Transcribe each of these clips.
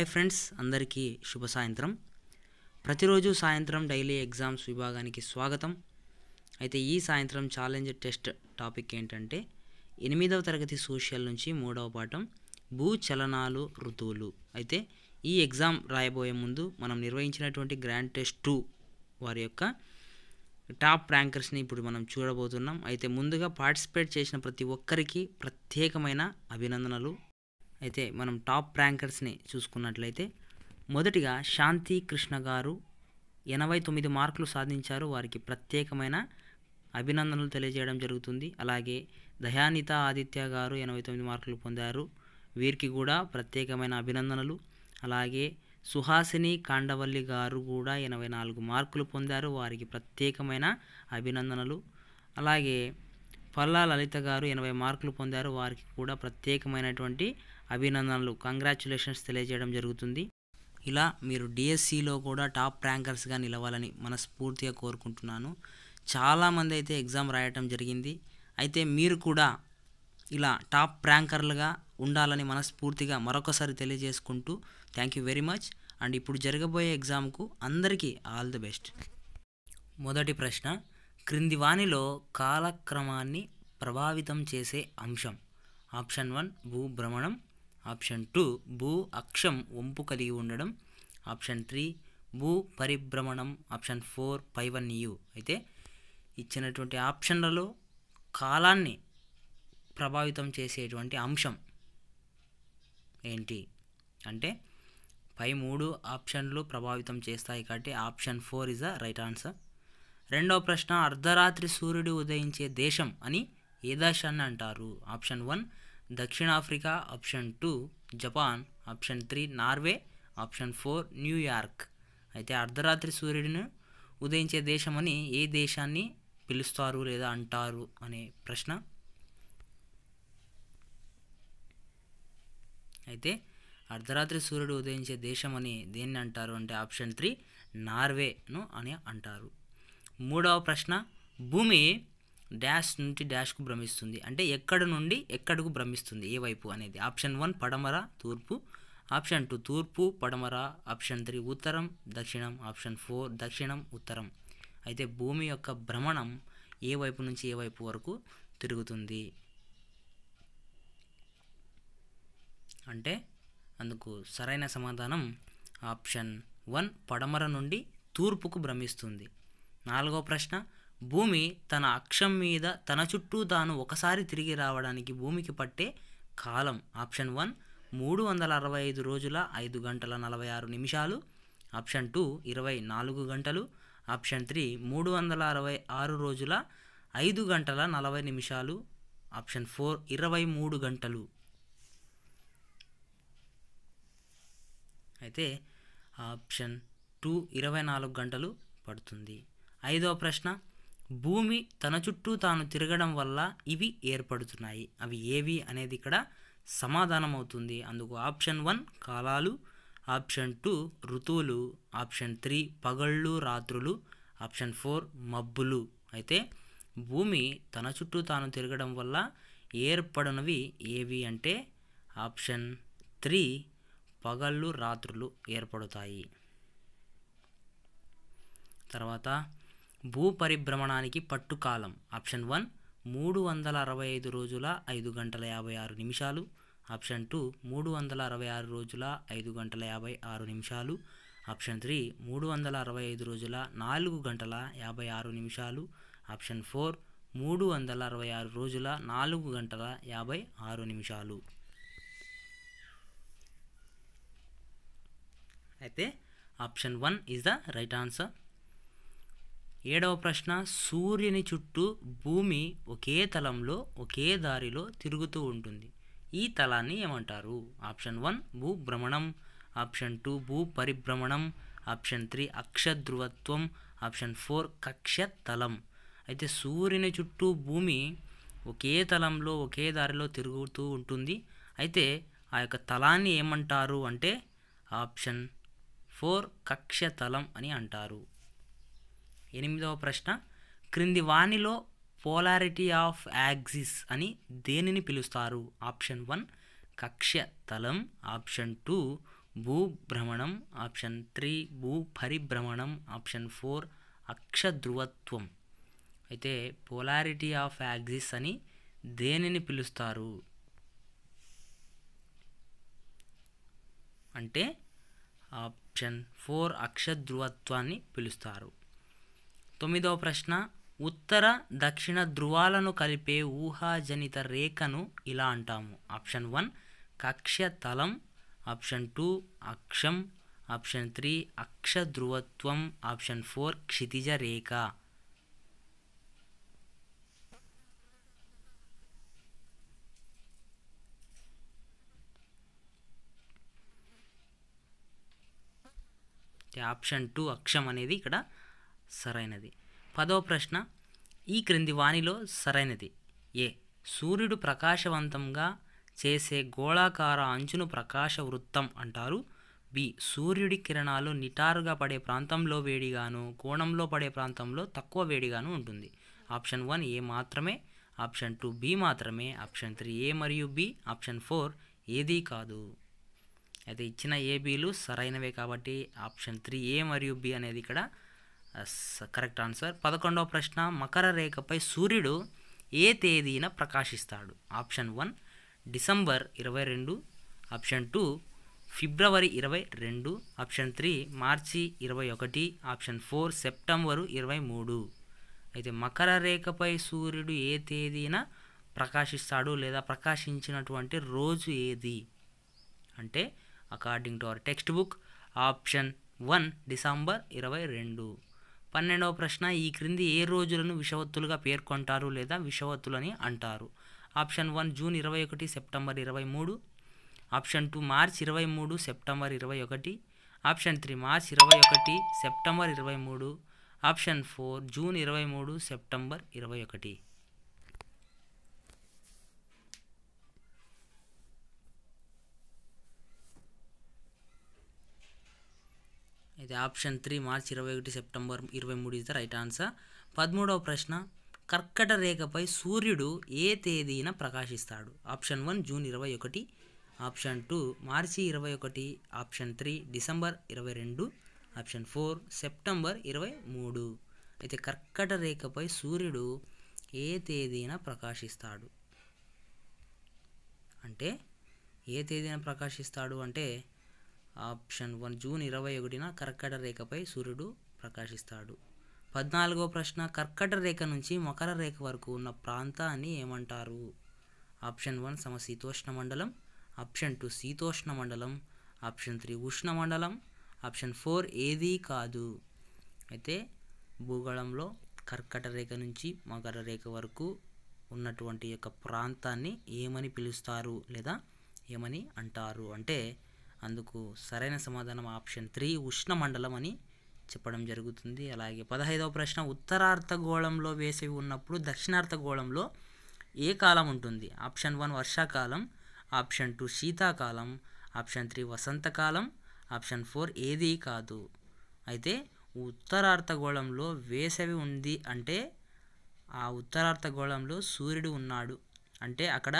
hi friends అందరికీ శుభ సాయంత్రం ప్రతిరోజు సాయంత్రం డైలీ ఎగ్జామ్స్ విభాగానికి స్వాగతం అయితే ఈ సాయంత్రం ఛాలెంజ్ టెస్ట్ టాపిక్ ఏంటంటే ఎనిమిదవ తరగతి సోషల్ నుంచి మూడవ పాఠం భూ చలనాలు ఋతువులు అయితే ఈ ఎగ్జామ్ రాయబోయే ముందు మనం నిర్వహించినటువంటి గ్రాండ్ టెస్ట్ టూ వారి యొక్క టాప్ ర్యాంకర్స్ని ఇప్పుడు మనం చూడబోతున్నాం అయితే ముందుగా పార్టిసిపేట్ చేసిన ప్రతి ఒక్కరికి ప్రత్యేకమైన అభినందనలు అయితే మనం టాప్ ర్యాంకర్స్ని చూసుకున్నట్లయితే మొదటిగా శాంతి కృష్ణ గారు ఎనభై తొమ్మిది మార్కులు సాధించారు వారికి ప్రత్యేకమైన అభినందనలు తెలియజేయడం జరుగుతుంది అలాగే దయానిత ఆదిత్య గారు ఎనభై తొమ్మిది మార్కులు పొందారు వీరికి కూడా ప్రత్యేకమైన అభినందనలు అలాగే సుహాసిని కాండవల్లి గారు కూడా ఎనభై నాలుగు మార్కులు పొందారు వారికి ప్రత్యేకమైన అభినందనలు అలాగే పల్లా లలిత గారు ఎనభై మార్కులు పొందారు వారికి కూడా ప్రత్యేకమైనటువంటి అభినందనలు కంగ్రాచులేషన్స్ తెలియజేయడం జరుగుతుంది ఇలా మీరు డిఎస్సిలో కూడా టాప్ ర్యాంకర్స్గా నిలవాలని మనస్ఫూర్తిగా కోరుకుంటున్నాను చాలామంది అయితే ఎగ్జామ్ రాయటం జరిగింది అయితే మీరు కూడా ఇలా టాప్ ర్యాంకర్లుగా ఉండాలని మనస్ఫూర్తిగా మరొకసారి తెలియజేసుకుంటూ thank you very much and ఇప్పుడు జరగబోయే ఎగ్జామ్కు అందరికీ ఆల్ ది బెస్ట్ మొదటి ప్రశ్న క్రింది వాణిలో కాలక్రమాన్ని ప్రభావితం చేసే అంశం ఆప్షన్ వన్ భూభ్రమణం ఆప్షన్ టూ భూ అక్షం వంపు కలిగి ఉండడం ఆప్షన్ త్రీ భూ పరిభ్రమణం ఆప్షన్ ఫోర్ పై వన్ యూ అయితే ఇచ్చినటువంటి ఆప్షన్లలో కాలాన్ని ప్రభావితం చేసేటువంటి అంశం ఏంటి అంటే పై మూడు ఆప్షన్లు ప్రభావితం చేస్తాయి కాబట్టి option four is the right answer రెండవ ప్రశ్న అర్ధరాత్రి సూర్యుడు ఉదయించే దేశం అని ఏ దశ అని అంటారు ఆప్షన్ వన్ దక్షిణాఫ్రికా option two Japan option three Norway option four New York అయితే అర్ధరాత్రి సూర్యుడిని ఉదయించే దేశమని ఏ దేశాన్ని పిలుస్తారు లేదా అంటారు అనే ప్రశ్న అయితే అర్ధరాత్రి సూర్యుడు ఉదయించే దేశం అని దేన్ని అంటారు అంటే ఆప్షన్ త్రీ నార్వేను అని అంటారు మూడవ ప్రశ్న భూమి డాష్ నుండి డాష్కు భ్రమిస్తుంది అంటే ఎక్కడ నుండి ఎక్కడకు భ్రమిస్తుంది ఏ వైపు అనేది ఆప్షన్ వన్ పడమర తూర్పు ఆప్షన్ టూ తూర్పు పడమర ఆప్షన్ త్రీ ఉత్తరం దక్షిణం ఆప్షన్ ఫోర్ దక్షిణం ఉత్తరం అయితే భూమి యొక్క భ్రమణం ఏ వైపు నుంచి ఏ వైపు వరకు తిరుగుతుంది అంటే అందుకు సరైన సమాధానం ఆప్షన్ వన్ పడమర నుండి తూర్పుకు భ్రమిస్తుంది నాలుగో ప్రశ్న భూమి తన అక్షం మీద తన చుట్టూ తాను ఒకసారి తిరిగి రావడానికి భూమికి పట్టే కాలం ఆప్షన్ వన్ మూడు వందల అరవై ఐదు రోజుల ఐదు గంటల నలభై ఆరు నిమిషాలు ఆప్షన్ టూ ఇరవై నాలుగు గంటలు ఆప్షన్ త్రీ మూడు వందల అరవై ఆరు రోజుల ఐదు గంటల నలభై నిమిషాలు ఆప్షన్ ఫోర్ ఇరవై మూడు గంటలు అయితే ఆప్షన్ టూ ఇరవై నాలుగు గంటలు పడుతుంది ఐదో ప్రశ్న భూమి తన చుట్టూ తాను తిరగడం వల్ల ఇవి ఏర్పడుతున్నాయి అవి ఏవి అనేది ఇక్కడ సమాధానం అవుతుంది అందుకు ఆప్షన్ వన్ కాలాలు ఆప్షన్ టూ ఋతువులు ఆప్షన్ త్రీ పగళ్ళు రాత్రులు ఆప్షన్ ఫోర్ మబ్బులు అయితే భూమి తన చుట్టూ తాను తిరగడం వల్ల ఏర్పడనవి ఏవి అంటే ఆప్షన్ త్రీ పగళ్ళు రాత్రులు ఏర్పడతాయి తర్వాత భూ పరిభ్రమణానికి పట్టుకాలం ఆప్షన్ వన్ మూడు వందల అరవై ఐదు రోజుల ఐదు గంటల యాభై ఆరు నిమిషాలు ఆప్షన్ టూ మూడు వందల అరవై ఆరు రోజుల ఐదు గంటల యాభై ఆరు నిమిషాలు ఆప్షన్ త్రీ మూడు వందల అరవై ఐదు రోజుల నాలుగు గంటల యాభై ఆరు నిమిషాలు ఆప్షన్ ఫోర్ మూడు వందల అరవై ఆరు రోజుల నాలుగు గంటల యాభై ఆరు నిమిషాలు అయితే option one is the right answer ఏడవ ప్రశ్న సూర్యుని చుట్టూ భూమి ఒకే తలంలో ఒకే దారిలో తిరుగుతూ ఉంటుంది ఈ తలాన్ని ఏమంటారు ఆప్షన్ వన్ భూభ్రమణం ఆప్షన్ టూ భూ పరిభ్రమణం ఆప్షన్ త్రీ అక్షధ్రువత్వం ఆప్షన్ ఫోర్ కక్ష తలం అయితే సూర్యుని చుట్టూ భూమి ఒకే తలంలో ఒకే దారిలో తిరుగుతూ ఉంటుంది అయితే ఆ యొక్క తలాన్ని ఏమంటారు అంటే ఆప్షన్ ఫోర్ కక్ష తలం అని అంటారు ఎనిమిదవ ప్రశ్న క్రింది వాణిలో పోలారిటీ ఆఫ్ యాక్సిస్ అని దేనిని పిలుస్తారు ఆప్షన్ వన్ కక్ష్య తలం ఆప్షన్ టూ భూభ్రమణం ఆప్షన్ త్రీ భూ పరిభ్రమణం ఆప్షన్ ఫోర్ అక్ష ధ్రువత్వం అయితే పోలారిటీ ఆఫ్ యాక్సిస్ అని దేనిని పిలుస్తారు అంటే ఆప్షన్ ఫోర్ అక్ష ధ్రువత్వాన్ని పిలుస్తారు తొమ్మిదవ ప్రశ్న ఉత్తర దక్షిణ ధృవాలను కలిపే ఊహాజనిత రేఖను ఇలా అంటాము ఆప్షన్ వన్ కక్ష్య తలం ఆప్షన్ టూ అక్షం ఆప్షన్ త్రీ అక్ష ధ్రువత్వం ఆప్షన్ ఫోర్ క్షితిజ రేఖ ఆప్షన్ టూ అక్షం అనేది ఇక్కడ సరైనది పదో ప్రశ్న ఈ క్రింది వాణిలో సరైనది ఏ సూర్యుడు ప్రకాశవంతంగా చేసే గోళాకార అంచును ప్రకాశ వృత్తం అంటారు బి సూర్యుడి కిరణాలు నిటారుగా పడే ప్రాంతంలో వేడిగాను కోణంలో పడే ప్రాంతంలో తక్కువ వేడిగాను ఉంటుంది ఆప్షన్ వన్ ఏ మాత్రమే ఆప్షన్ టూ బి మాత్రమే ఆప్షన్ త్రీ ఏ మరియు బి ఆప్షన్ ఫోర్ ఏదీ కాదు అయితే ఇచ్చిన ఏబీలు సరైనవే కాబట్టి ఆప్షన్ త్రీ ఏ మరియు బి అనేది ఇక్కడ కరెక్ట్ ఆన్సర్ పదకొండవ ప్రశ్న మకర రేఖపై సూర్యుడు ఏ తేదీన ప్రకాశిస్తాడు ఆప్షన్ వన్ డిసెంబర్ ఇరవై రెండు ఆప్షన్ టూ ఫిబ్రవరి ఇరవై రెండు ఆప్షన్ త్రీ మార్చి ఇరవై ఒకటి ఆప్షన్ ఫోర్ సెప్టెంబరు ఇరవై మూడు అయితే మకర రేఖపై సూర్యుడు ఏ తేదీన ప్రకాశిస్తాడు లేదా ప్రకాశించినటువంటి రోజు ఏది అంటే according to our textbook option one December ఇరవై రెండు పన్నెండవ ప్రశ్న ఈ క్రింది ఏ రోజులను విషవత్తులుగా పేర్కొంటారు లేదా విషవత్తులని అంటారు ఆప్షన్ వన్ జూన్ ఇరవై ఒకటి సెప్టెంబర్ ఇరవై మూడు ఆప్షన్ టూ మార్చ్ ఇరవై మూడు సెప్టెంబర్ ఇరవై ఒకటి ఆప్షన్ త్రీ మార్చ్ ఇరవై ఒకటి సెప్టెంబర్ ఇరవై మూడు ఆప్షన్ ఫోర్ జూన్ ఇరవై మూడు సెప్టెంబర్ ఇరవై ఒకటి అయితే ఆప్షన్ త్రీ మార్చ్ ఇరవై ఒకటి సెప్టెంబర్ ఇరవై మూడు ఇస్ ద రైట్ ఆన్సర్ పదమూడవ ప్రశ్న కర్కట రేఖపై సూర్యుడు ఏ తేదీన ప్రకాశిస్తాడు ఆప్షన్ వన్ జూన్ ఇరవై ఒకటి ఆప్షన్ టూ మార్చి ఇరవై ఒకటి ఆప్షన్ త్రీ డిసెంబర్ ఇరవై రెండు ఆప్షన్ ఫోర్ సెప్టెంబర్ ఇరవై మూడు అయితే కర్కట రేఖపై సూర్యుడు ఏ తేదీన ప్రకాశిస్తాడు అంటే ఏ తేదీన ప్రకాశిస్తాడు అంటే ఆప్షన్ వన్ జూన్ ఇరవై ఒకటిన కర్కట రేఖపై సూర్యుడు ప్రకాశిస్తాడు పద్నాలుగో ప్రశ్న కర్కట రేఖ నుంచి మకర రేఖ వరకు ఉన్న ప్రాంతాన్ని ఏమంటారు ఆప్షన్ వన్ సమశీతోష్ణ మండలం ఆప్షన్ టూ శీతోష్ణ మండలం ఆప్షన్ త్రీ ఉష్ణ మండలం ఆప్షన్ ఫోర్ ఏదీ కాదు అయితే భూగోళంలో కర్కట రేఖ నుంచి మకర రేఖ వరకు ఉన్నటువంటి యొక్క ప్రాంతాన్ని ఏమని పిలుస్తారు లేదా ఏమని అంటారు అంటే అందుకు సరైన సమాధానం ఆప్షన్ త్రీ ఉష్ణ మండలం అని చెప్పడం జరుగుతుంది అలాగే పదహైదవ ప్రశ్న ఉత్తరార్ధగోళంలో వేసవి ఉన్నప్పుడు దక్షిణార్ధగోళంలో ఏ కాలం ఉంటుంది ఆప్షన్ వన్ వర్షాకాలం ఆప్షన్ టూ శీతాకాలం ఆప్షన్ త్రీ వసంతకాలం ఆప్షన్ ఫోర్ ఏది కాదు అయితే ఉత్తరార్ధగోళంలో వేసవి ఉంది అంటే ఆ ఉత్తరార్ధగోళంలో సూర్యుడు ఉన్నాడు అంటే అక్కడ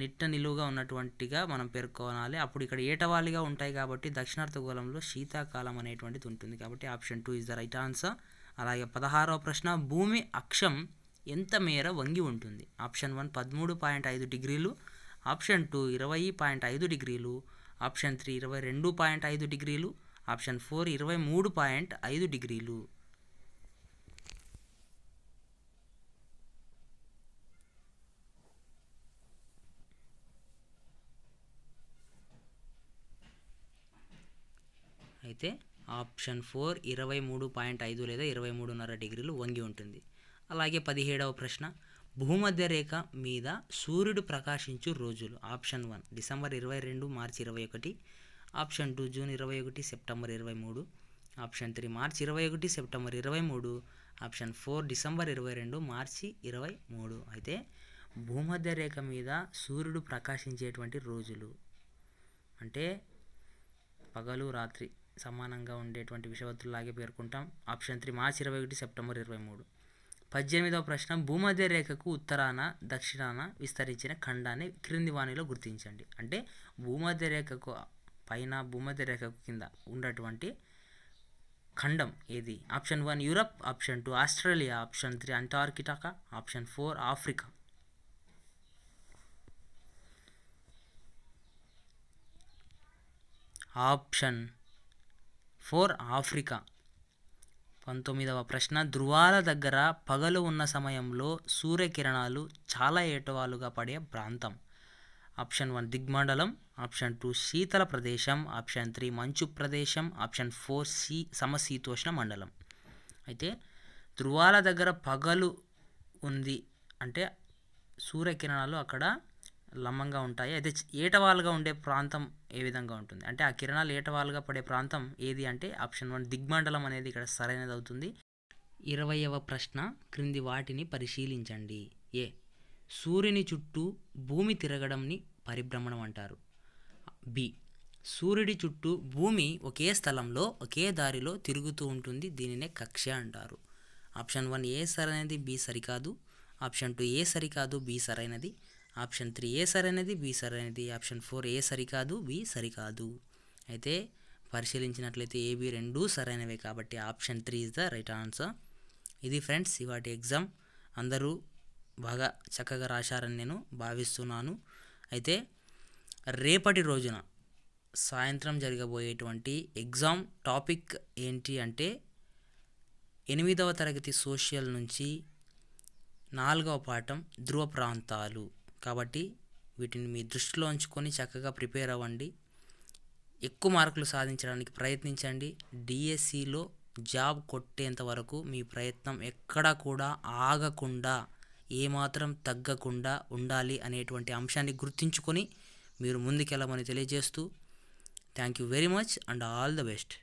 నిట్ట నిలువుగా ఉన్నటువంటిగా మనం పేర్కొనాలి అప్పుడు ఇక్కడ ఏటవాలిగా ఉంటాయి కాబట్టి దక్షిణార్థ గోళంలో శీతాకాలం అనేటువంటిది ఉంటుంది కాబట్టి option two is the right answer అలాగే పదహారవ ప్రశ్న భూమి అక్షం ఎంత మేర వంగి ఉంటుంది ఆప్షన్ వన్ పదమూడు పాయింట్ ఐదు డిగ్రీలు ఆప్షన్ టూ ఇరవై పాయింట్ ఐదు డిగ్రీలు ఆప్షన్ త్రీ ఇరవై రెండు పాయింట్ ఐదు డిగ్రీలు ఆప్షన్ ఫోర్ ఇరవై మూడు పాయింట్ ఐదు డిగ్రీలు అయితే ఆప్షన్ ఫోర్ ఇరవై మూడు పాయింట్ ఐదు లేదా ఇరవై మూడున్నర డిగ్రీలు వంగి ఉంటుంది అలాగే పదిహేడవ ప్రశ్న భూమధ్య రేఖ మీద సూర్యుడు ప్రకాశించు రోజులు ఆప్షన్ వన్ డిసెంబర్ ఇరవై రెండు మార్చి ఇరవై ఒకటి ఆప్షన్ టూ జూన్ ఇరవై ఒకటి సెప్టెంబర్ ఇరవై మూడు ఆప్షన్ త్రీ మార్చి ఇరవై ఒకటి సెప్టెంబర్ ఇరవై మూడు ఆప్షన్ ఫోర్ డిసెంబర్ ఇరవై రెండు మార్చి ఇరవై మూడు అయితే భూమధ్య రేఖ మీద సూర్యుడు ప్రకాశించేటువంటి రోజులు అంటే పగలు రాత్రి సమానంగా ఉండేటువంటి లాగే పేర్కొంటాం ఆప్షన్ త్రీ మార్చి ఇరవై ఒకటి సెప్టెంబర్ ఇరవై మూడు పద్దెనిమిదవ ప్రశ్న భూమధ్య రేఖకు ఉత్తరాన దక్షిణాన విస్తరించిన ఖండాన్ని క్రింది వాణిలో గుర్తించండి అంటే భూమధ్య రేఖకు పైన భూమధ్య రేఖకు కింద ఉన్నటువంటి ఖండం ఏది option one Europe option two Australia option three Antarctica option four Africa option four Africa పంతొమ్మిదవ ప్రశ్న ధృవాల దగ్గర పగలు ఉన్న సమయంలో సూర్యకిరణాలు చాలా ఏటవాలుగా పడే ప్రాంతం ఆప్షన్ వన్ దిగ్మండలం ఆప్షన్ టూ శీతల ప్రదేశం ఆప్షన్ త్రీ మంచు ప్రదేశం ఆప్షన్ ఫోర్ సీ సమశీతోష్ణ మండలం అయితే ధృవాల దగ్గర పగలు ఉంది అంటే సూర్యకిరణాలు అక్కడ లంబంగా ఉంటాయి అయితే ఏటవాలుగా ఉండే ప్రాంతం ఏ విధంగా ఉంటుంది అంటే ఆ కిరణాలు ఏటవాలుగా పడే ప్రాంతం ఏది అంటే ఆప్షన్ వన్ దిగ్మండలం అనేది ఇక్కడ సరైనది అవుతుంది ఇరవయవ ప్రశ్న క్రింది వాటిని పరిశీలించండి ఏ సూర్యుని చుట్టూ భూమి తిరగడంని పరిభ్రమణం అంటారు బి సూర్యుడి చుట్టూ భూమి ఒకే స్థలంలో ఒకే దారిలో తిరుగుతూ ఉంటుంది దీనినే కక్ష అంటారు ఆప్షన్ వన్ ఏ సరైనది బి సరికాదు ఆప్షన్ టూ ఏ సరికాదు బి సరైనది ఆప్షన్ త్రీ ఏ సరైనది బి సరైనది ఆప్షన్ ఫోర్ ఏ సరికాదు బి సరికాదు అయితే పరిశీలించినట్లయితే ఏబి రెండూ సరైనవే కాబట్టి option three is the right answer ఇది ఫ్రెండ్స్ ఇవాటి ఎగ్జామ్ అందరూ బాగా చక్కగా రాశారని నేను భావిస్తున్నాను అయితే రేపటి రోజున సాయంత్రం జరగబోయేటువంటి ఎగ్జామ్ టాపిక్ ఏంటి అంటే ఎనిమిదవ తరగతి సోషల్ నుంచి నాలుగవ పాఠం ధ్రువ ప్రాంతాలు కాబట్టి వీటిని మీ దృష్టిలో ఉంచుకొని చక్కగా ప్రిపేర్ అవ్వండి ఎక్కువ మార్కులు సాధించడానికి ప్రయత్నించండి డిఎస్సిలో జాబ్ కొట్టేంత వరకు మీ ప్రయత్నం ఎక్కడా కూడా ఆగకుండా ఏమాత్రం తగ్గకుండా ఉండాలి అనేటువంటి అంశాన్ని గుర్తుంచుకొని మీరు ముందుకెళ్ళమని తెలియజేస్తూ thank you very much and all the best